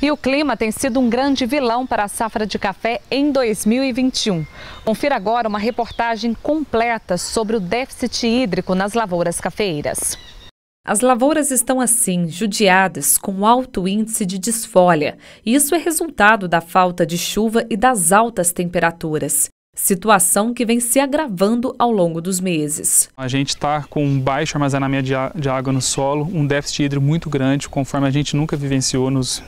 E o clima tem sido um grande vilão para a safra de café em 2021. Confira agora uma reportagem completa sobre o déficit hídrico nas lavouras cafeeiras. As lavouras estão assim, judiadas, com alto índice de desfolha. Isso é resultado da falta de chuva e das altas temperaturas situação que vem se agravando ao longo dos meses. A gente está com um baixo armazenamento de, água no solo, um déficit hídrico muito grande, conforme a gente nunca vivenciou, nos,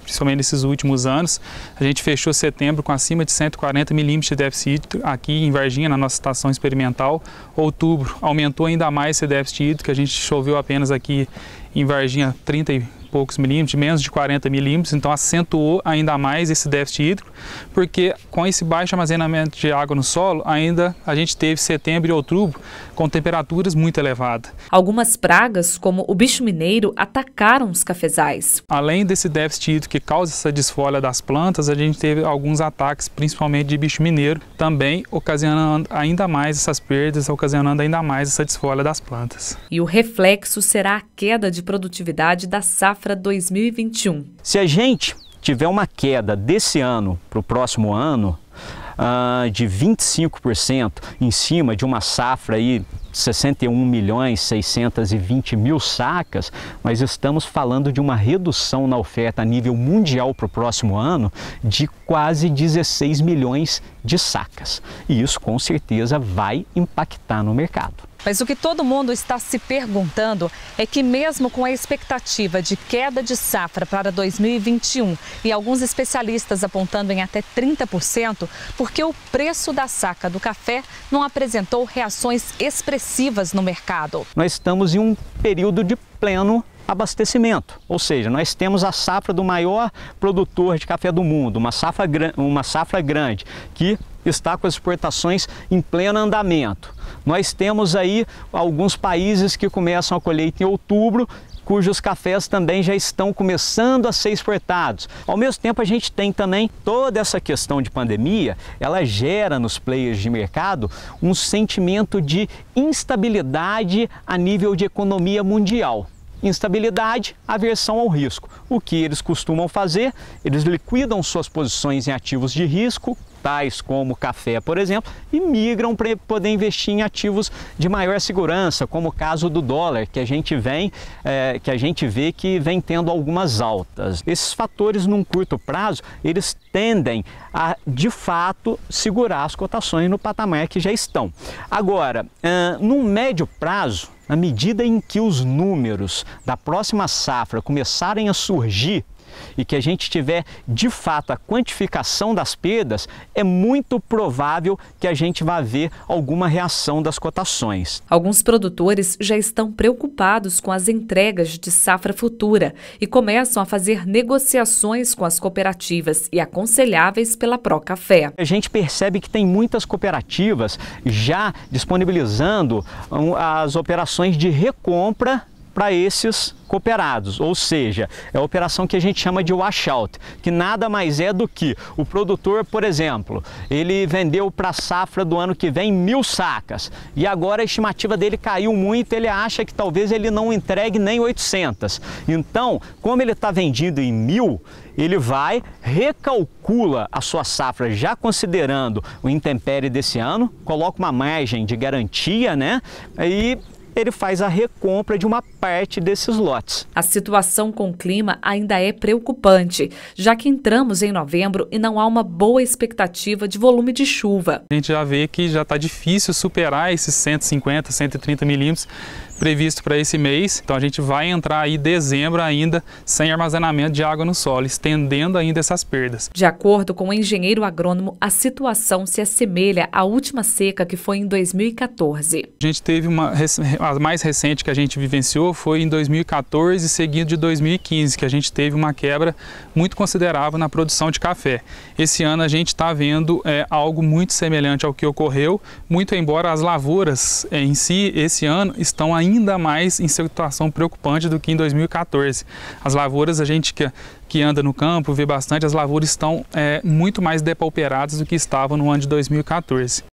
principalmente nesses últimos anos. A gente fechou setembro com acima de 140 milímetros de déficit hídrico aqui em Varginha, na nossa estação experimental. Outubro aumentou ainda mais esse déficit hídrico, a gente choveu apenas aqui em Varginha 30 poucos milímetros, de menos de 40 milímetros, então acentuou ainda mais esse déficit hídrico, porque com esse baixo armazenamento de água no solo, ainda a gente teve setembro e outubro com temperaturas muito elevadas. Algumas pragas, como o bicho mineiro, atacaram os cafezais. Além desse déficit hídrico que causa essa desfolha das plantas, a gente teve alguns ataques, principalmente de bicho mineiro, também ocasionando ainda mais essas perdas, ocasionando ainda mais essa desfolha das plantas. E o reflexo será a queda de produtividade da safra safra 2021. Se a gente tiver uma queda desse ano para o próximo ano, uh, de 25% em cima de uma safra aí 61 milhões 620 mil sacas, mas estamos falando de uma redução na oferta a nível mundial para o próximo ano de quase 16 milhões de sacas. E isso com certeza vai impactar no mercado. Mas o que todo mundo está se perguntando é que, mesmo com a expectativa de queda de safra para 2021 e alguns especialistas apontando em até 30%, porque o preço da saca do café não apresentou reações expressivas no mercado. Nós estamos em um período de pleno abastecimento, ou seja, nós temos a safra do maior produtor de café do mundo, uma safra, uma safra grande, que está com as exportações em pleno andamento. Nós temos aí alguns países que começam a colheita em outubro, cujos cafés também já estão começando a ser exportados. Ao mesmo tempo, a gente tem também toda essa questão de pandemia, ela gera nos players de mercado um sentimento de instabilidade a nível de economia mundial. Instabilidade, aversão ao risco. O que eles costumam fazer? Eles liquidam suas posições em ativos de risco, tais como café, por exemplo, e migram para poder investir em ativos de maior segurança, como o caso do dólar, que a gente vem, é, que a gente vê que vem tendo algumas altas. Esses fatores, num curto prazo, eles tendem a de fato segurar as cotações no patamar que já estão. Agora, uh, no médio prazo, na medida em que os números da próxima safra começarem a surgir, e que a gente tiver de fato a quantificação das perdas, é muito provável que a gente vá ver alguma reação das cotações. Alguns produtores já estão preocupados com as entregas de safra futura e começam a fazer negociações com as cooperativas e aconselháveis pela Procafé. A gente percebe que tem muitas cooperativas já disponibilizando hum, as operações de recompra para esses cooperados, ou seja, é a operação que a gente chama de washout, que nada mais é do que o produtor, por exemplo, ele vendeu para a safra do ano que vem mil sacas e agora a estimativa dele caiu muito, ele acha que talvez ele não entregue nem 800. Então, como ele está vendido em mil, ele vai, recalcula a sua safra já considerando o intempério desse ano, coloca uma margem de garantia, né? E ele faz a recompra de uma parte desses lotes. A situação com o clima ainda é preocupante, já que entramos em novembro e não há uma boa expectativa de volume de chuva. A gente já vê que já está difícil superar esses 150, 130 milímetros previsto para esse mês. Então a gente vai entrar aí dezembro ainda sem armazenamento de água no solo, estendendo ainda essas perdas. De acordo com o engenheiro agrônomo, a situação se assemelha à última seca que foi em 2014. A gente teve uma a mais recente que a gente vivenciou foi em 2014 seguido de 2015, que a gente teve uma quebra muito considerável na produção de café. Esse ano a gente está vendo é, algo muito semelhante ao que ocorreu, muito embora as lavouras é, em si esse ano estão ainda ainda mais em situação preocupante do que em 2014. As lavouras, a gente que, que anda no campo vê bastante, as lavouras estão é, muito mais depauperadas do que estavam no ano de 2014.